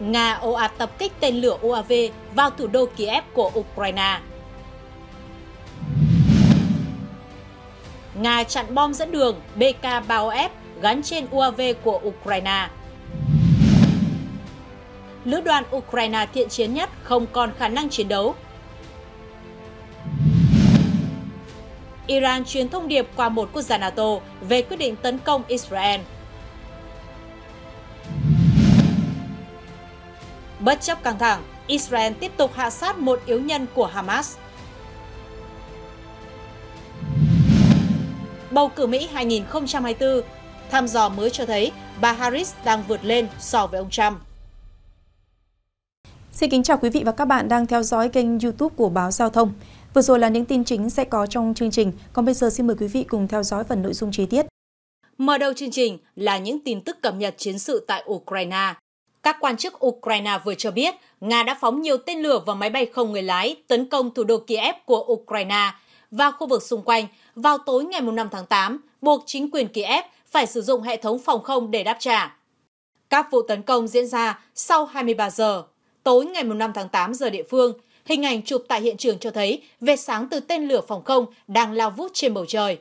Nga ồ ạt tập kích tên lửa UAV vào thủ đô Kiev của Ukraine. Nga chặn bom dẫn đường BK-3OF gắn trên UAV của Ukraine. Lữ đoàn Ukraine thiện chiến nhất không còn khả năng chiến đấu. Iran truyền thông điệp qua một quốc gia NATO về quyết định tấn công Israel – Bất chấp căng thẳng, Israel tiếp tục hạ sát một yếu nhân của Hamas. Bầu cử Mỹ 2024, thăm dò mới cho thấy bà Harris đang vượt lên so với ông Trump. Xin kính chào quý vị và các bạn đang theo dõi kênh YouTube của báo Giao thông. Vừa rồi là những tin chính sẽ có trong chương trình, còn bây giờ xin mời quý vị cùng theo dõi phần nội dung chi tiết. Mở đầu chương trình là những tin tức cập nhật chiến sự tại Ukraine. Các quan chức Ukraine vừa cho biết Nga đã phóng nhiều tên lửa và máy bay không người lái tấn công thủ đô Kiev của Ukraine và khu vực xung quanh vào tối ngày 5 tháng 8, buộc chính quyền Kiev phải sử dụng hệ thống phòng không để đáp trả. Các vụ tấn công diễn ra sau 23 giờ. Tối ngày 5 tháng 8 giờ địa phương, hình ảnh chụp tại hiện trường cho thấy vệt sáng từ tên lửa phòng không đang lao vút trên bầu trời.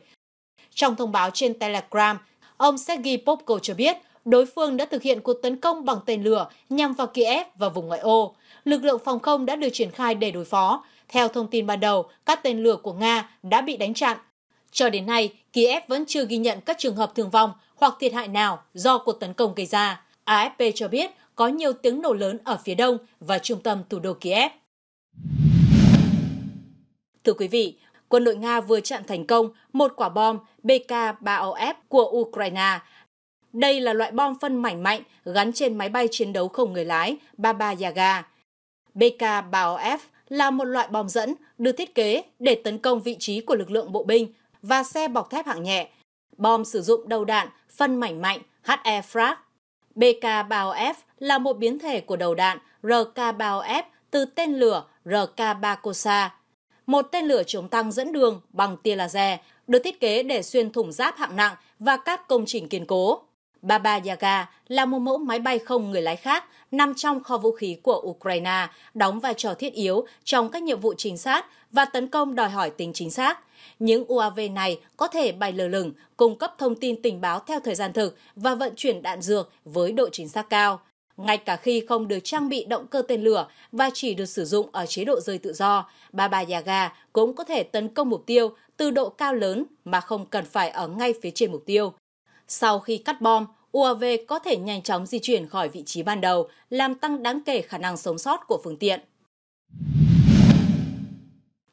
Trong thông báo trên Telegram, ông Sergei Popko cho biết đối phương đã thực hiện cuộc tấn công bằng tên lửa nhằm vào Kiev và vùng ngoại ô. Lực lượng phòng không đã được triển khai để đối phó. Theo thông tin ban đầu, các tên lửa của Nga đã bị đánh chặn. Cho đến nay, Kiev vẫn chưa ghi nhận các trường hợp thương vong hoặc thiệt hại nào do cuộc tấn công gây ra. AFP cho biết có nhiều tiếng nổ lớn ở phía đông và trung tâm thủ đô Kiev. Thưa quý vị, quân đội Nga vừa chặn thành công một quả bom BK-3OF của Ukraine đây là loại bom phân mảnh mạnh gắn trên máy bay chiến đấu không người lái Baba Yaga. BK-3OF là một loại bom dẫn được thiết kế để tấn công vị trí của lực lượng bộ binh và xe bọc thép hạng nhẹ. Bom sử dụng đầu đạn phân mảnh mạnh HE Frag. BK-3OF là một biến thể của đầu đạn RK-3OF từ tên lửa RK-3 Một tên lửa chống tăng dẫn đường bằng tia laser được thiết kế để xuyên thủng giáp hạng nặng và các công trình kiên cố. Baba Yaga là một mẫu máy bay không người lái khác nằm trong kho vũ khí của Ukraine, đóng vai trò thiết yếu trong các nhiệm vụ trinh sát và tấn công đòi hỏi tính chính xác. Những UAV này có thể bay lơ lửng, cung cấp thông tin tình báo theo thời gian thực và vận chuyển đạn dược với độ chính xác cao. Ngay cả khi không được trang bị động cơ tên lửa và chỉ được sử dụng ở chế độ rơi tự do, Baba Yaga cũng có thể tấn công mục tiêu từ độ cao lớn mà không cần phải ở ngay phía trên mục tiêu. Sau khi cắt bom, UAV có thể nhanh chóng di chuyển khỏi vị trí ban đầu, làm tăng đáng kể khả năng sống sót của phương tiện.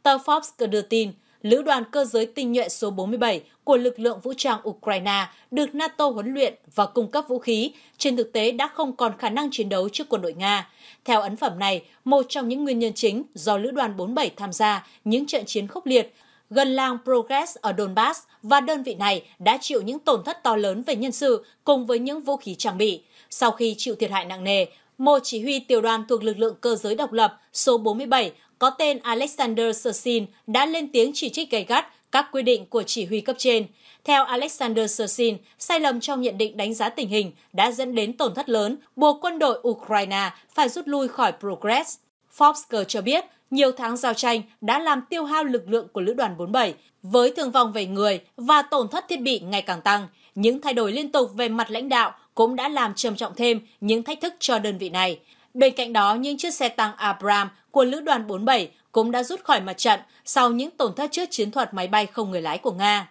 Tờ Forbes đưa tin, Lữ đoàn cơ giới tinh nhuệ số 47 của lực lượng vũ trang Ukraine được NATO huấn luyện và cung cấp vũ khí, trên thực tế đã không còn khả năng chiến đấu trước quân đội Nga. Theo ấn phẩm này, một trong những nguyên nhân chính do Lữ đoàn 47 tham gia những trận chiến khốc liệt gần làng Progress ở Donbass và đơn vị này đã chịu những tổn thất to lớn về nhân sự cùng với những vũ khí trang bị. Sau khi chịu thiệt hại nặng nề, một chỉ huy tiểu đoàn thuộc lực lượng cơ giới độc lập số 47 có tên Alexander Sersin đã lên tiếng chỉ trích gay gắt các quy định của chỉ huy cấp trên. Theo Alexander Sersin, sai lầm trong nhận định đánh giá tình hình đã dẫn đến tổn thất lớn, buộc quân đội Ukraine phải rút lui khỏi Progress. Forbes cho biết nhiều tháng giao tranh đã làm tiêu hao lực lượng của Lữ đoàn 47 với thương vong về người và tổn thất thiết bị ngày càng tăng. Những thay đổi liên tục về mặt lãnh đạo cũng đã làm trầm trọng thêm những thách thức cho đơn vị này. Bên cạnh đó, những chiếc xe tăng Abram của Lữ đoàn 47 cũng đã rút khỏi mặt trận sau những tổn thất trước chiến thuật máy bay không người lái của Nga.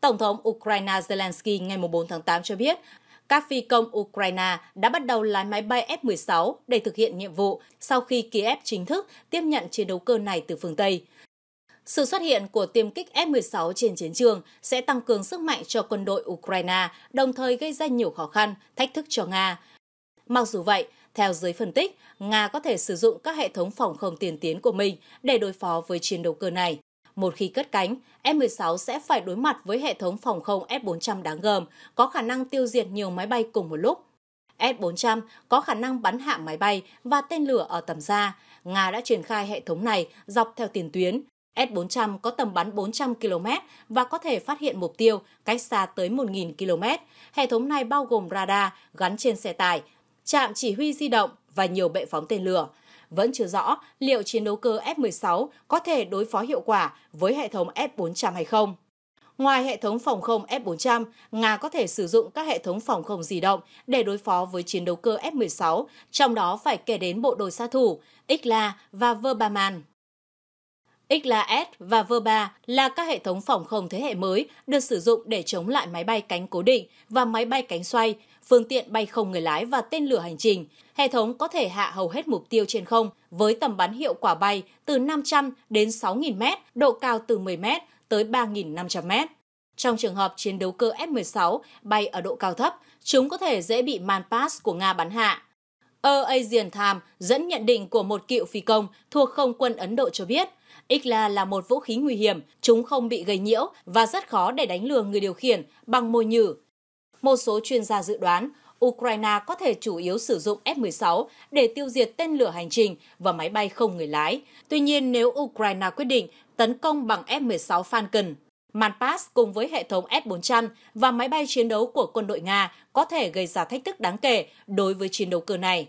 Tổng thống Ukraine Zelensky ngày 4 tháng 8 cho biết các phi công Ukraine đã bắt đầu lái máy bay F-16 để thực hiện nhiệm vụ sau khi Kiev chính thức tiếp nhận chiến đấu cơ này từ phương Tây. Sự xuất hiện của tiêm kích F-16 trên chiến trường sẽ tăng cường sức mạnh cho quân đội Ukraine, đồng thời gây ra nhiều khó khăn, thách thức cho Nga. Mặc dù vậy, theo giới phân tích, Nga có thể sử dụng các hệ thống phòng không tiên tiến của mình để đối phó với chiến đấu cơ này. Một khi cất cánh, F-16 sẽ phải đối mặt với hệ thống phòng không F-400 đáng gờm, có khả năng tiêu diệt nhiều máy bay cùng một lúc. S-400 có khả năng bắn hạ máy bay và tên lửa ở tầm xa. Nga đã triển khai hệ thống này dọc theo tiền tuyến. S-400 có tầm bắn 400 km và có thể phát hiện mục tiêu cách xa tới 1.000 km. Hệ thống này bao gồm radar gắn trên xe tải, trạm chỉ huy di động và nhiều bệ phóng tên lửa – vẫn chưa rõ liệu chiến đấu cơ F-16 có thể đối phó hiệu quả với hệ thống F-400 hay không. Ngoài hệ thống phòng không F-400, Nga có thể sử dụng các hệ thống phòng không di động để đối phó với chiến đấu cơ F-16, trong đó phải kể đến bộ đôi xa thủ Ikla và Verbaman xla và ver là các hệ thống phòng không thế hệ mới được sử dụng để chống lại máy bay cánh cố định và máy bay cánh xoay, phương tiện bay không người lái và tên lửa hành trình. Hệ thống có thể hạ hầu hết mục tiêu trên không với tầm bắn hiệu quả bay từ 500 đến 6.000 m, độ cao từ 10 m tới 3.500 m. Trong trường hợp chiến đấu cơ F-16 bay ở độ cao thấp, chúng có thể dễ bị Manpass của Nga bắn hạ. Air Asian Times dẫn nhận định của một cựu phi công thuộc không quân Ấn Độ cho biết – Xla là một vũ khí nguy hiểm, chúng không bị gây nhiễu và rất khó để đánh lừa người điều khiển bằng mồi nhử. Một số chuyên gia dự đoán Ukraine có thể chủ yếu sử dụng F-16 để tiêu diệt tên lửa hành trình và máy bay không người lái. Tuy nhiên, nếu Ukraine quyết định tấn công bằng F-16 Falcon, Manpass cùng với hệ thống S-400 và máy bay chiến đấu của quân đội Nga có thể gây ra thách thức đáng kể đối với chiến đấu cơ này.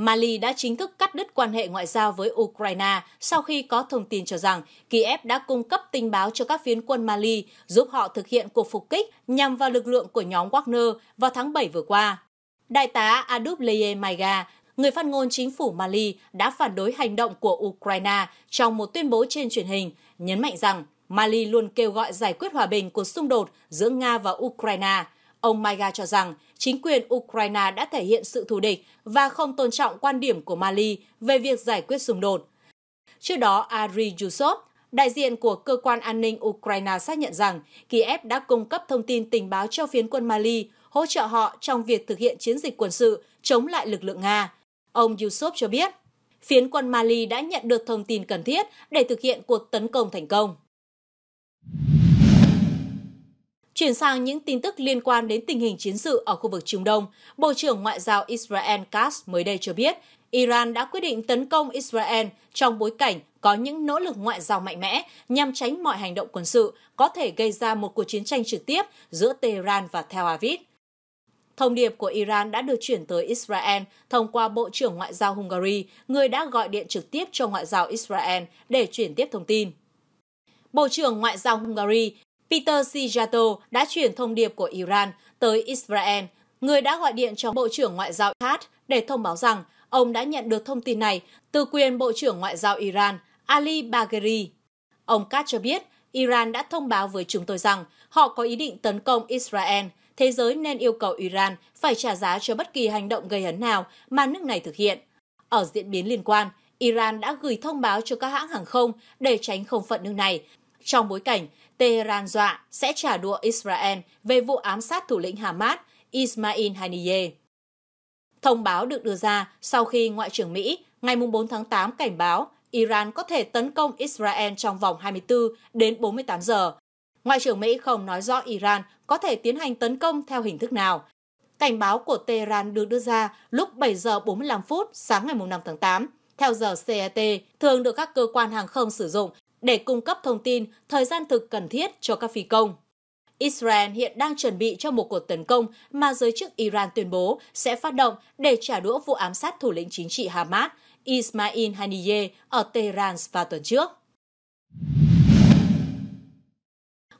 Mali đã chính thức cắt đứt quan hệ ngoại giao với Ukraine sau khi có thông tin cho rằng Kiev đã cung cấp tình báo cho các phiến quân Mali giúp họ thực hiện cuộc phục kích nhằm vào lực lượng của nhóm Wagner vào tháng 7 vừa qua. Đại tá Adubleye Maiga, người phát ngôn chính phủ Mali đã phản đối hành động của Ukraine trong một tuyên bố trên truyền hình, nhấn mạnh rằng Mali luôn kêu gọi giải quyết hòa bình cuộc xung đột giữa Nga và Ukraine – Ông Maiga cho rằng chính quyền Ukraine đã thể hiện sự thù địch và không tôn trọng quan điểm của Mali về việc giải quyết xung đột. Trước đó, Ari Yusov, đại diện của cơ quan an ninh Ukraine xác nhận rằng Kiev đã cung cấp thông tin tình báo cho phiến quân Mali, hỗ trợ họ trong việc thực hiện chiến dịch quân sự chống lại lực lượng Nga. Ông Yusuf cho biết, phiến quân Mali đã nhận được thông tin cần thiết để thực hiện cuộc tấn công thành công. Chuyển sang những tin tức liên quan đến tình hình chiến sự ở khu vực Trung Đông, Bộ trưởng Ngoại giao Israel Katz mới đây cho biết Iran đã quyết định tấn công Israel trong bối cảnh có những nỗ lực ngoại giao mạnh mẽ nhằm tránh mọi hành động quân sự có thể gây ra một cuộc chiến tranh trực tiếp giữa Tehran và Tel Aviv. Thông điệp của Iran đã được chuyển tới Israel thông qua Bộ trưởng Ngoại giao Hungary, người đã gọi điện trực tiếp cho Ngoại giao Israel để chuyển tiếp thông tin. Bộ trưởng Ngoại giao Hungary Peter Sijato đã chuyển thông điệp của Iran tới Israel, người đã gọi điện cho Bộ trưởng Ngoại giao Khat để thông báo rằng ông đã nhận được thông tin này từ quyền Bộ trưởng Ngoại giao Iran Ali Bagheri. Ông Khat cho biết Iran đã thông báo với chúng tôi rằng họ có ý định tấn công Israel. Thế giới nên yêu cầu Iran phải trả giá cho bất kỳ hành động gây hấn nào mà nước này thực hiện. Ở diễn biến liên quan, Iran đã gửi thông báo cho các hãng hàng không để tránh không phận nước này. Trong bối cảnh, Tehran dọa sẽ trả đũa Israel về vụ ám sát thủ lĩnh Hamas Ismail Haniyeh. Thông báo được đưa ra sau khi Ngoại trưởng Mỹ ngày 4 tháng 8 cảnh báo Iran có thể tấn công Israel trong vòng 24 đến 48 giờ. Ngoại trưởng Mỹ không nói rõ Iran có thể tiến hành tấn công theo hình thức nào. Cảnh báo của Tehran được đưa ra lúc 7 giờ 45 phút sáng ngày 5 tháng 8, theo giờ CET, thường được các cơ quan hàng không sử dụng để cung cấp thông tin thời gian thực cần thiết cho các phi công. Israel hiện đang chuẩn bị cho một cuộc tấn công mà giới chức Iran tuyên bố sẽ phát động để trả đũa vụ ám sát thủ lĩnh chính trị Hamas Ismail Haniyeh ở Tehran vào tuần trước.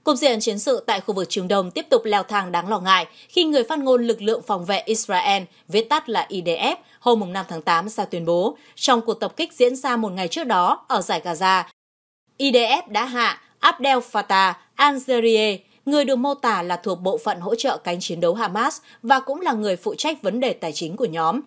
Cục diện chiến sự tại khu vực Trung Đông tiếp tục leo thang đáng lo ngại khi người phát ngôn lực lượng phòng vệ Israel, viết tắt là IDF, hôm 5 tháng 8 ra tuyên bố trong cuộc tập kích diễn ra một ngày trước đó ở giải Gaza IDF đã hạ Abdel Fattah al-Zerie, người được mô tả là thuộc bộ phận hỗ trợ cánh chiến đấu Hamas và cũng là người phụ trách vấn đề tài chính của nhóm.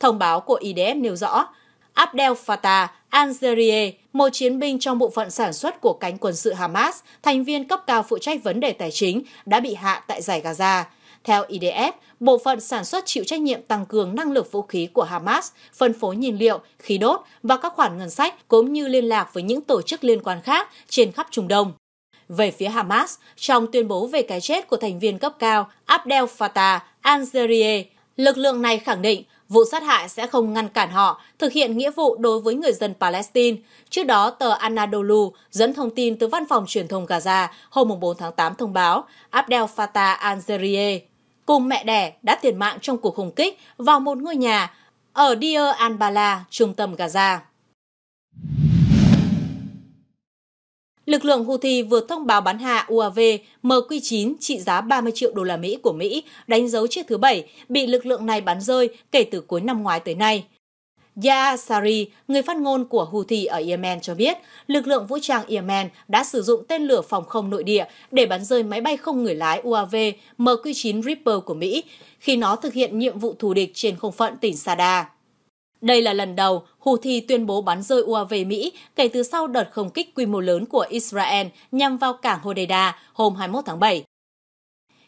Thông báo của IDF nêu rõ, Abdel Fattah al-Zerie, một chiến binh trong bộ phận sản xuất của cánh quân sự Hamas, thành viên cấp cao phụ trách vấn đề tài chính, đã bị hạ tại giải Gaza. Theo IDF, bộ phận sản xuất chịu trách nhiệm tăng cường năng lực vũ khí của Hamas, phân phối nhiên liệu, khí đốt và các khoản ngân sách cũng như liên lạc với những tổ chức liên quan khác trên khắp Trung Đông. Về phía Hamas, trong tuyên bố về cái chết của thành viên cấp cao Abdel Fattah al-Zerie, lực lượng này khẳng định vụ sát hại sẽ không ngăn cản họ thực hiện nghĩa vụ đối với người dân Palestine. Trước đó, tờ Anadolu dẫn thông tin từ văn phòng truyền thông Gaza hôm 4 tháng 8 thông báo Abdel Fattah al-Zerie cùng mẹ đẻ đã thiệt mạng trong cuộc khủng kích vào một ngôi nhà ở Deir al-Bala, trung tâm Gaza. Lực lượng Houthi vừa thông báo bắn hạ UAV MQ-9 trị giá 30 triệu đô la Mỹ của Mỹ, đánh dấu chiếc thứ bảy bị lực lượng này bắn rơi kể từ cuối năm ngoái tới nay. Yahya người phát ngôn của Houthi ở Yemen cho biết, lực lượng vũ trang Yemen đã sử dụng tên lửa phòng không nội địa để bắn rơi máy bay không người lái UAV MQ-9 Reaper của Mỹ khi nó thực hiện nhiệm vụ thù địch trên không phận tỉnh Sada. Đây là lần đầu Houthi tuyên bố bắn rơi UAV Mỹ kể từ sau đợt không kích quy mô lớn của Israel nhằm vào cảng Hodeida hôm 21 tháng 7.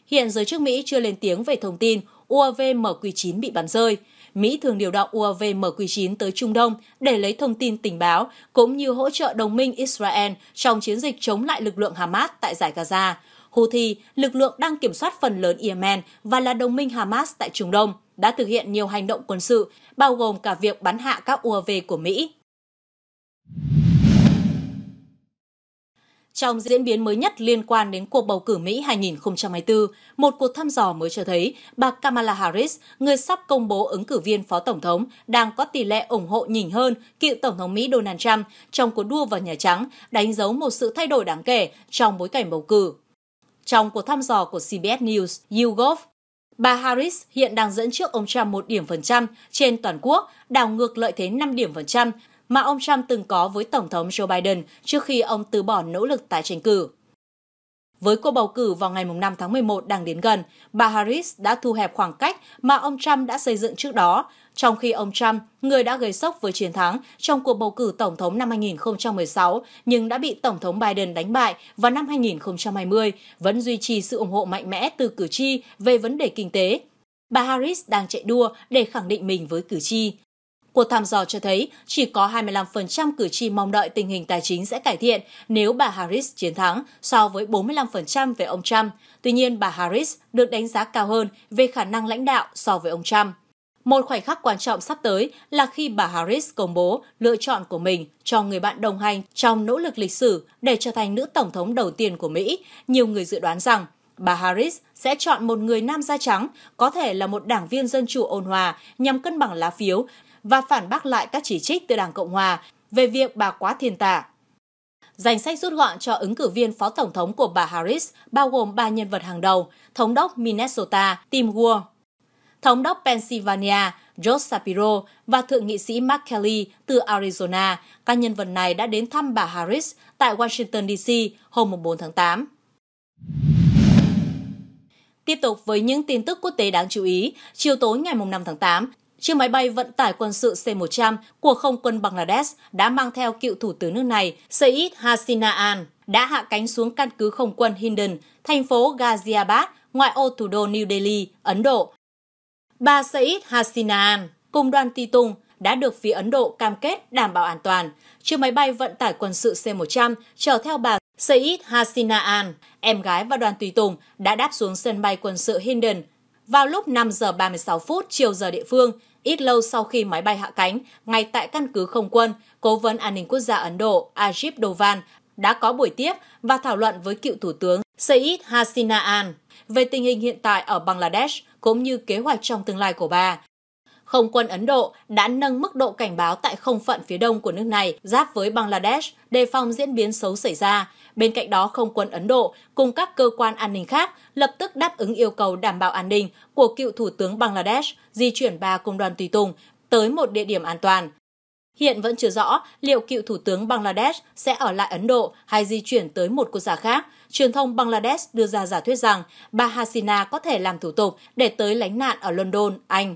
Hiện giới chức Mỹ chưa lên tiếng về thông tin UAV MQ-9 bị bắn rơi – Mỹ thường điều động UAV MQ-9 tới Trung Đông để lấy thông tin tình báo cũng như hỗ trợ đồng minh Israel trong chiến dịch chống lại lực lượng Hamas tại giải Gaza. Houthi, lực lượng đang kiểm soát phần lớn Yemen và là đồng minh Hamas tại Trung Đông, đã thực hiện nhiều hành động quân sự, bao gồm cả việc bắn hạ các UAV của Mỹ. Trong diễn biến mới nhất liên quan đến cuộc bầu cử Mỹ 2024, một cuộc thăm dò mới cho thấy bà Kamala Harris, người sắp công bố ứng cử viên phó tổng thống, đang có tỷ lệ ủng hộ nhỉnh hơn cựu tổng thống Mỹ Donald Trump trong cuộc đua vào Nhà Trắng, đánh dấu một sự thay đổi đáng kể trong bối cảnh bầu cử. Trong cuộc thăm dò của CBS News, YouGov, Bà Harris hiện đang dẫn trước ông Trump một điểm phần trăm trên toàn quốc, đảo ngược lợi thế 5 điểm phần trăm mà ông Trump từng có với Tổng thống Joe Biden trước khi ông từ bỏ nỗ lực tái tranh cử. Với cuộc bầu cử vào ngày 5 tháng 11 đang đến gần, bà Harris đã thu hẹp khoảng cách mà ông Trump đã xây dựng trước đó, trong khi ông Trump, người đã gây sốc với chiến thắng trong cuộc bầu cử tổng thống năm 2016 nhưng đã bị Tổng thống Biden đánh bại vào năm 2020, vẫn duy trì sự ủng hộ mạnh mẽ từ cử tri về vấn đề kinh tế. Bà Harris đang chạy đua để khẳng định mình với cử tri. Cuộc thăm dò cho thấy chỉ có 25% cử tri mong đợi tình hình tài chính sẽ cải thiện nếu bà Harris chiến thắng so với 45% về ông Trump. Tuy nhiên, bà Harris được đánh giá cao hơn về khả năng lãnh đạo so với ông Trump. Một khoảnh khắc quan trọng sắp tới là khi bà Harris công bố lựa chọn của mình cho người bạn đồng hành trong nỗ lực lịch sử để trở thành nữ tổng thống đầu tiên của Mỹ. Nhiều người dự đoán rằng bà Harris sẽ chọn một người nam da trắng, có thể là một đảng viên dân chủ ôn hòa nhằm cân bằng lá phiếu và phản bác lại các chỉ trích từ Đảng Cộng Hòa về việc bà quá thiên tả. Danh sách rút gọn cho ứng cử viên phó tổng thống của bà Harris bao gồm ba nhân vật hàng đầu, thống đốc Minnesota Tim Wu, thống đốc Pennsylvania George Shapiro và thượng nghị sĩ Mark Kelly từ Arizona. Các nhân vật này đã đến thăm bà Harris tại Washington D.C. hôm 4 tháng 8. Tiếp tục với những tin tức quốc tế đáng chú ý, chiều tối ngày 5 tháng 8, chiếc máy bay vận tải quân sự C-100 của không quân Bangladesh đã mang theo cựu thủ tướng nước này Said Hasina An đã hạ cánh xuống căn cứ không quân Hindon, thành phố Ghaziabad, ngoại ô thủ đô New Delhi, Ấn Độ. Bà Said Hasina An cùng đoàn tùy tùng đã được phía Ấn Độ cam kết đảm bảo an toàn. Chiếc máy bay vận tải quân sự C-100 chở theo bà Said Hasina An, em gái và đoàn tùy tùng đã đáp xuống sân bay quân sự Hindon vào lúc 5 giờ 36 phút chiều giờ địa phương ít lâu sau khi máy bay hạ cánh, ngay tại căn cứ không quân, Cố vấn An ninh Quốc gia Ấn Độ Ajib Dovan đã có buổi tiếp và thảo luận với cựu Thủ tướng Saeed Hasina An về tình hình hiện tại ở Bangladesh cũng như kế hoạch trong tương lai của bà. Không quân Ấn Độ đã nâng mức độ cảnh báo tại không phận phía đông của nước này giáp với Bangladesh đề phòng diễn biến xấu xảy ra Bên cạnh đó, không quân Ấn Độ cùng các cơ quan an ninh khác lập tức đáp ứng yêu cầu đảm bảo an ninh của cựu Thủ tướng Bangladesh di chuyển bà cùng đoàn tùy tùng tới một địa điểm an toàn. Hiện vẫn chưa rõ liệu cựu Thủ tướng Bangladesh sẽ ở lại Ấn Độ hay di chuyển tới một quốc gia khác. Truyền thông Bangladesh đưa ra giả thuyết rằng bà Hasina có thể làm thủ tục để tới lánh nạn ở London, Anh.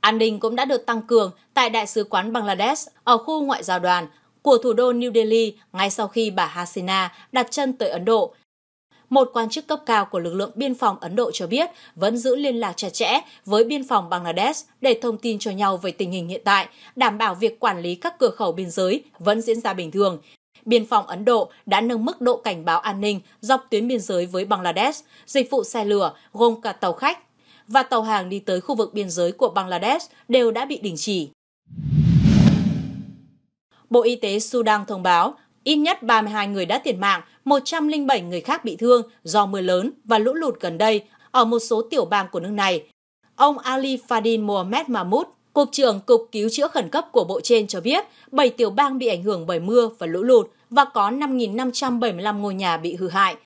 An ninh cũng đã được tăng cường tại Đại sứ quán Bangladesh ở khu ngoại giao đoàn của thủ đô New Delhi ngay sau khi bà Hasina đặt chân tới Ấn Độ. Một quan chức cấp cao của lực lượng biên phòng Ấn Độ cho biết vẫn giữ liên lạc chặt chẽ với biên phòng Bangladesh để thông tin cho nhau về tình hình hiện tại, đảm bảo việc quản lý các cửa khẩu biên giới vẫn diễn ra bình thường. Biên phòng Ấn Độ đã nâng mức độ cảnh báo an ninh dọc tuyến biên giới với Bangladesh, dịch vụ xe lửa gồm cả tàu khách và tàu hàng đi tới khu vực biên giới của Bangladesh đều đã bị đình chỉ. Bộ Y tế Sudan thông báo ít nhất 32 người đã thiệt mạng, 107 người khác bị thương do mưa lớn và lũ lụt gần đây ở một số tiểu bang của nước này. Ông Ali Fadil Mohamed Mahmoud, Cục trưởng Cục Cứu chữa Khẩn cấp của bộ trên cho biết 7 tiểu bang bị ảnh hưởng bởi mưa và lũ lụt và có 5.575 ngôi nhà bị hư hại.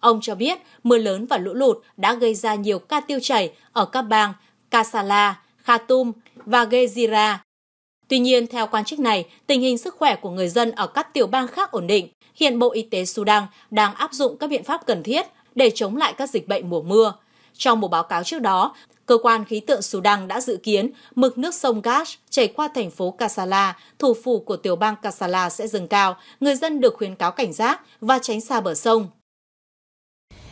Ông cho biết mưa lớn và lũ lụt đã gây ra nhiều ca tiêu chảy ở các bang Kassala, Khartoum và Gezira. Tuy nhiên, theo quan chức này, tình hình sức khỏe của người dân ở các tiểu bang khác ổn định. Hiện Bộ Y tế Sudan đang áp dụng các biện pháp cần thiết để chống lại các dịch bệnh mùa mưa. Trong một báo cáo trước đó, cơ quan khí tượng Sudan đã dự kiến mực nước sông Gash chảy qua thành phố Kassala, thủ phủ của tiểu bang Kassala sẽ dâng cao, người dân được khuyến cáo cảnh giác và tránh xa bờ sông.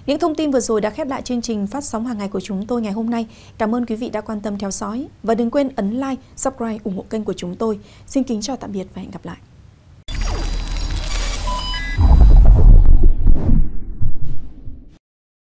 Những thông tin vừa rồi đã khép lại chương trình phát sóng hàng ngày của chúng tôi ngày hôm nay. Cảm ơn quý vị đã quan tâm theo dõi và đừng quên ấn like, subscribe, ủng hộ kênh của chúng tôi. Xin kính chào tạm biệt và hẹn gặp lại.